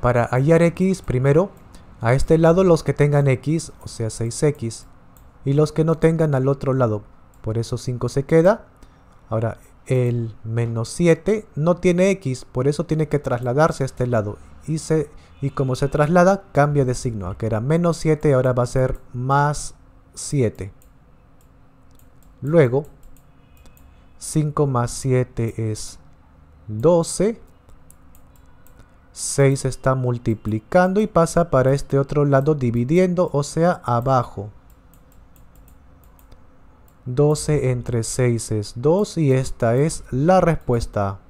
Para hallar x, primero, a este lado los que tengan x, o sea 6x, y los que no tengan al otro lado. Por eso 5 se queda. Ahora, el menos 7 no tiene x, por eso tiene que trasladarse a este lado. Y, se, y como se traslada, cambia de signo. que era menos 7, ahora va a ser más 7. Luego, 5 más 7 es 12. 6 está multiplicando y pasa para este otro lado dividiendo, o sea, abajo. 12 entre 6 es 2 y esta es la respuesta